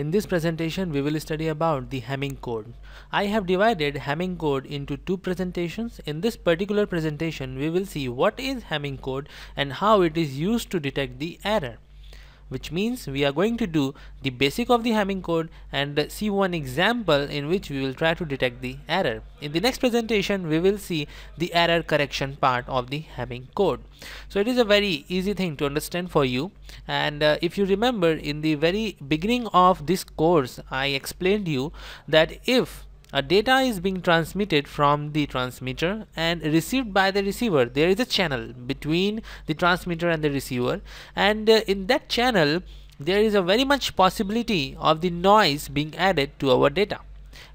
In this presentation, we will study about the Hamming code. I have divided Hamming code into two presentations. In this particular presentation, we will see what is Hamming code and how it is used to detect the error which means we are going to do the basic of the Hamming code and see one example in which we will try to detect the error. In the next presentation, we will see the error correction part of the Hamming code. So it is a very easy thing to understand for you. And uh, if you remember in the very beginning of this course, I explained you that if a data is being transmitted from the transmitter and received by the receiver. There is a channel between the transmitter and the receiver and uh, in that channel there is a very much possibility of the noise being added to our data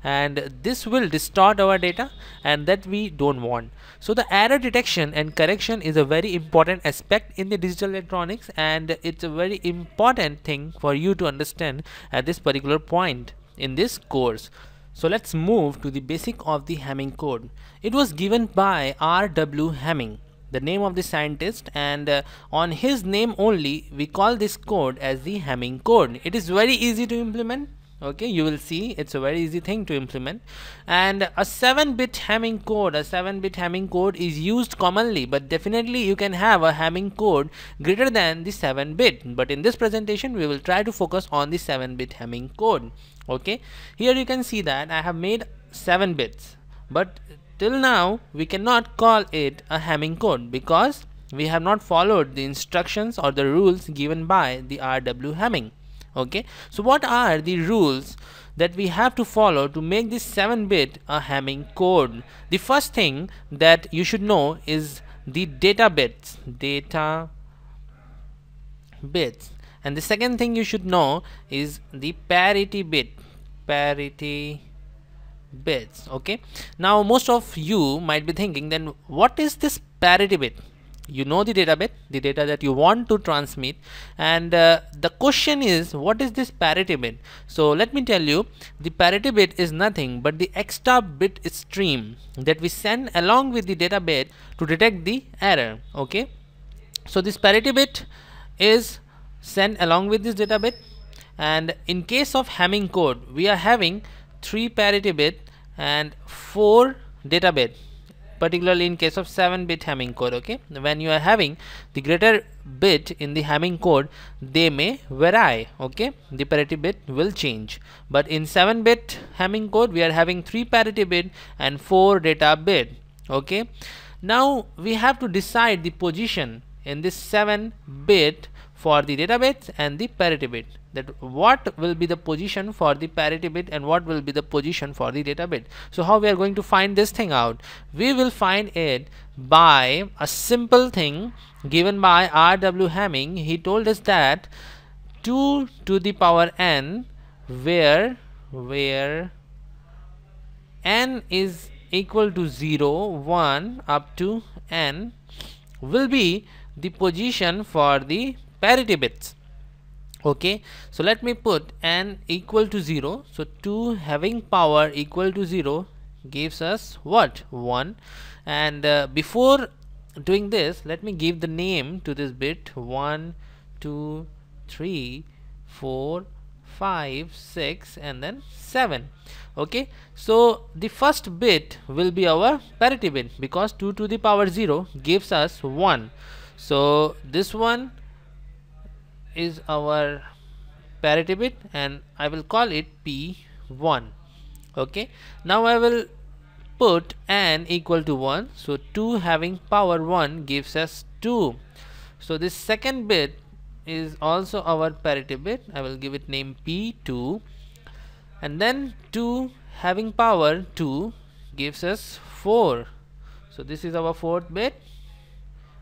and this will distort our data and that we don't want so the error detection and correction is a very important aspect in the digital electronics and it's a very important thing for you to understand at this particular point in this course so let's move to the basic of the Hamming code. It was given by R.W. Hamming, the name of the scientist and uh, on his name only we call this code as the Hamming code. It is very easy to implement okay you will see it's a very easy thing to implement and a 7 bit Hamming code a 7 bit Hamming code is used commonly but definitely you can have a Hamming code greater than the 7 bit but in this presentation we will try to focus on the 7 bit Hamming code okay here you can see that I have made 7 bits but till now we cannot call it a Hamming code because we have not followed the instructions or the rules given by the RW Hamming okay so what are the rules that we have to follow to make this 7 bit a Hamming code the first thing that you should know is the data bits data bits and the second thing you should know is the parity bit parity bits okay now most of you might be thinking then what is this parity bit you know the data bit, the data that you want to transmit and uh, the question is what is this parity bit so let me tell you the parity bit is nothing but the extra bit stream that we send along with the data bit to detect the error okay so this parity bit is sent along with this data bit, and in case of Hamming code we are having three parity bit and four data bit particularly in case of 7 bit Hamming code okay when you are having the greater bit in the Hamming code they may vary okay the parity bit will change but in 7 bit Hamming code we are having 3 parity bit and 4 data bit okay now we have to decide the position in this 7 bit for the data bit and the parity bit that what will be the position for the parity bit and what will be the position for the data bit so how we are going to find this thing out we will find it by a simple thing given by rw hamming he told us that 2 to the power n where where n is equal to 0 1 up to n will be the position for the parity bits okay so let me put n equal to 0 so 2 having power equal to 0 gives us what 1 and uh, before doing this let me give the name to this bit 1 2 3 4 5 6 and then 7 okay so the first bit will be our parity bit because 2 to the power 0 gives us 1 so this one is our parity bit and I will call it P1 okay now I will put n equal to 1 so 2 having power 1 gives us 2 so this second bit is also our parity bit I will give it name P2 and then 2 having power 2 gives us 4 so this is our fourth bit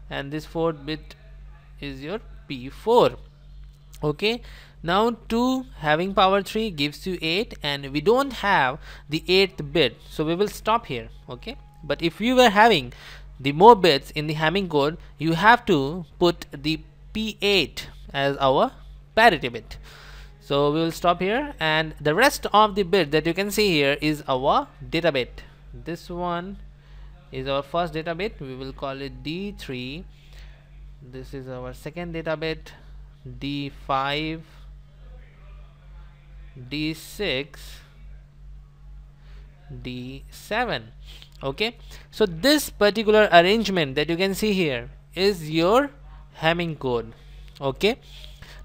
and this fourth bit is your P4 okay now 2 having power 3 gives you 8 and we don't have the 8th bit so we will stop here okay but if you were having the more bits in the Hamming code you have to put the P8 as our parity bit so we will stop here and the rest of the bit that you can see here is our data bit this one is our first data bit we will call it D3 this is our second data bit d5 d6 d7 okay so this particular arrangement that you can see here is your Hamming code okay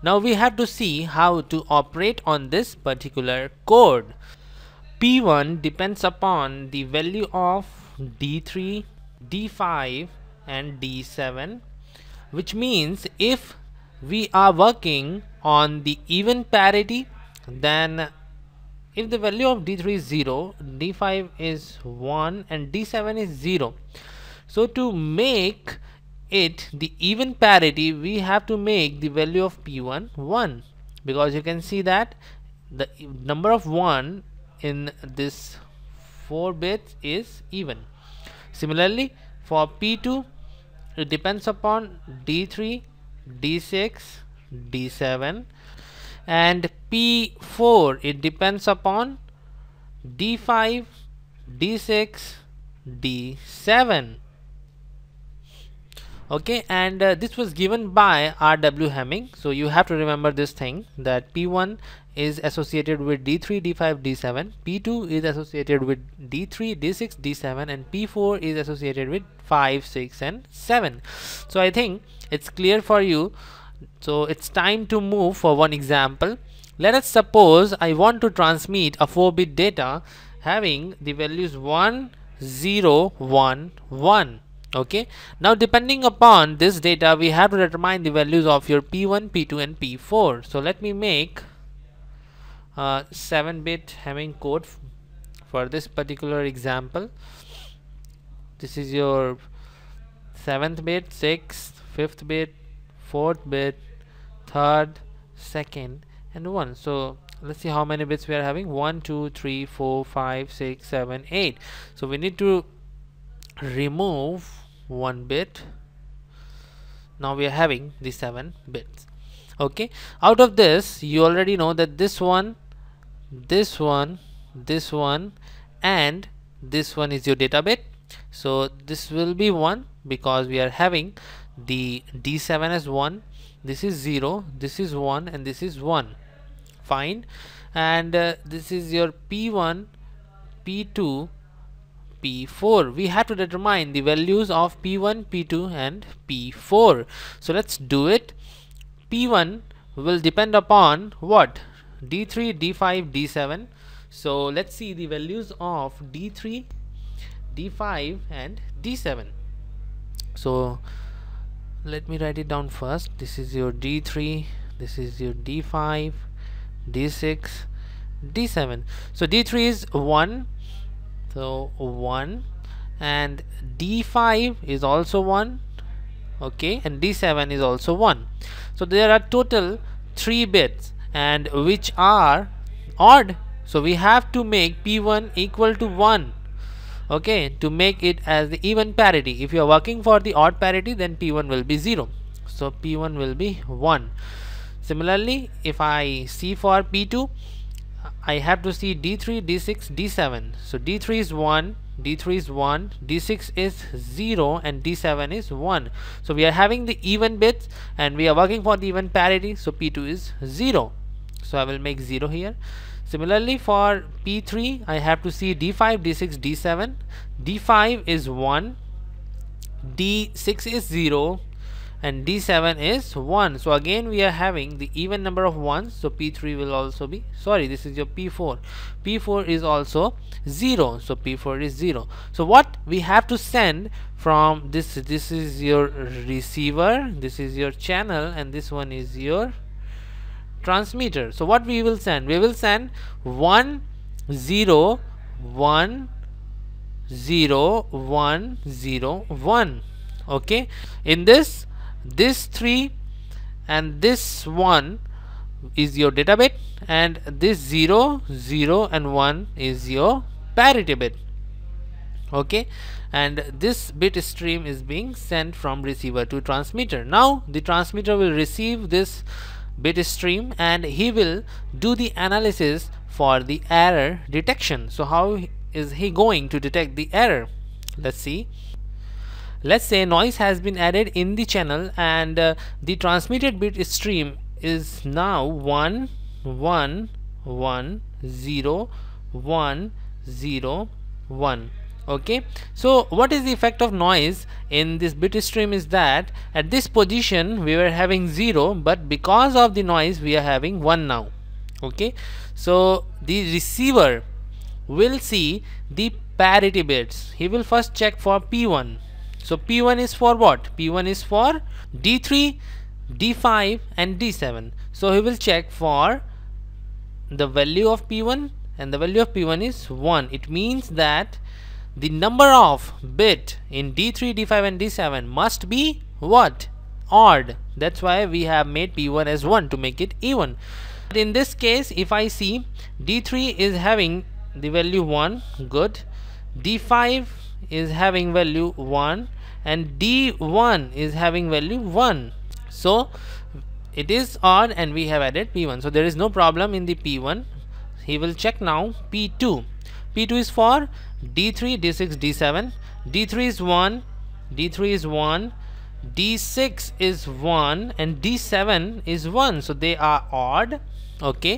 now we have to see how to operate on this particular code p1 depends upon the value of d3 d5 and d7 which means if we are working on the even parity then if the value of d3 is 0 d5 is 1 and d7 is 0 so to make it the even parity we have to make the value of p1 1 because you can see that the number of 1 in this 4 bits is even similarly for p2 it depends upon d3 D6, D7 and P4 it depends upon D5, D6, D7 okay and uh, this was given by rw hemming so you have to remember this thing that p1 is associated with d3 d5 d7 p2 is associated with d3 d6 d7 and p4 is associated with 5 6 and 7 so i think it's clear for you so it's time to move for one example let us suppose i want to transmit a 4 bit data having the values 1 0 1 1 okay now depending upon this data we have to determine the values of your p1 p2 and p4 so let me make a uh, 7 bit Hamming code for this particular example this is your 7th bit 6th 5th bit 4th bit 3rd 2nd and 1 so let's see how many bits we are having 1 2 3 4 5 6 7 8 so we need to remove one bit now we are having the seven bits okay out of this you already know that this one this one this one and this one is your data bit so this will be one because we are having the d7 as one this is zero this is one and this is one fine and uh, this is your p1 p2 P4. We have to determine the values of P1, P2 and P4. So let's do it. P1 will depend upon what? D3, D5, D7. So let's see the values of D3, D5 and D7. So let me write it down first. This is your D3, this is your D5, D6, D7. So D3 is 1, so 1 and d5 is also 1 okay and d7 is also 1 so there are total 3 bits and which are odd so we have to make p1 equal to 1 okay to make it as the even parity if you are working for the odd parity then p1 will be 0 so p1 will be 1 similarly if I see for p2 I have to see d3, d6, d7. So d3 is 1, d3 is 1, d6 is 0 and d7 is 1. So we are having the even bits and we are working for the even parity. So p2 is 0. So I will make 0 here. Similarly for p3 I have to see d5, d6, d7. d5 is 1, d6 is 0, and d7 is 1 so again we are having the even number of 1s so p3 will also be sorry this is your p4 p4 is also 0 so p4 is 0 so what we have to send from this this is your receiver this is your channel and this one is your transmitter so what we will send we will send 1 0 1 0 1 0 1 okay in this this 3 and this 1 is your data bit and this 0 0 and 1 is your parity bit okay and this bit stream is being sent from receiver to transmitter now the transmitter will receive this bit stream and he will do the analysis for the error detection so how is he going to detect the error let's see let's say noise has been added in the channel and uh, the transmitted bit stream is now 1 1 1 0 1 0 1 okay so what is the effect of noise in this bit stream is that at this position we were having 0 but because of the noise we are having 1 now okay so the receiver will see the parity bits he will first check for p1 so P1 is for what? P1 is for D3, D5 and D7. So he will check for the value of P1 and the value of P1 is 1. It means that the number of bit in D3, D5 and D7 must be what? Odd. That's why we have made P1 as 1 to make it even. But in this case, if I see D3 is having the value 1, good. D5 is having value 1 and d1 is having value 1 so it is odd and we have added p1 so there is no problem in the p1 he will check now p2 p2 is for d3 d6 d7 d3 is 1 d3 is 1 d6 is 1 and d7 is 1 so they are odd okay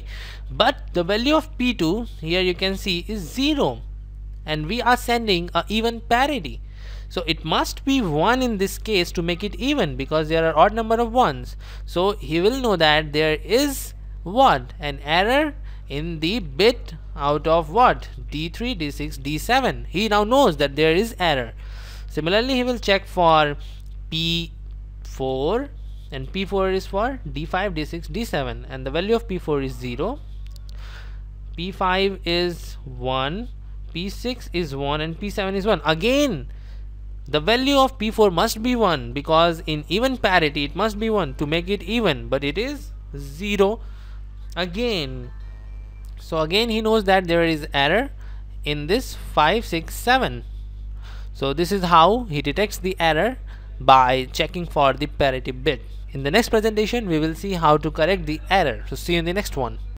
but the value of p2 here you can see is 0 and we are sending a even parity so it must be 1 in this case to make it even because there are odd number of 1s. So he will know that there is what? An error in the bit out of what? D3, D6, D7. He now knows that there is error. Similarly, he will check for P4 and P4 is for D5, D6, D7 and the value of P4 is 0. P5 is 1, P6 is 1 and P7 is 1. Again, the value of P4 must be 1 because in even parity it must be 1 to make it even but it is 0 again so again he knows that there is error in this 567 so this is how he detects the error by checking for the parity bit in the next presentation we will see how to correct the error so see you in the next one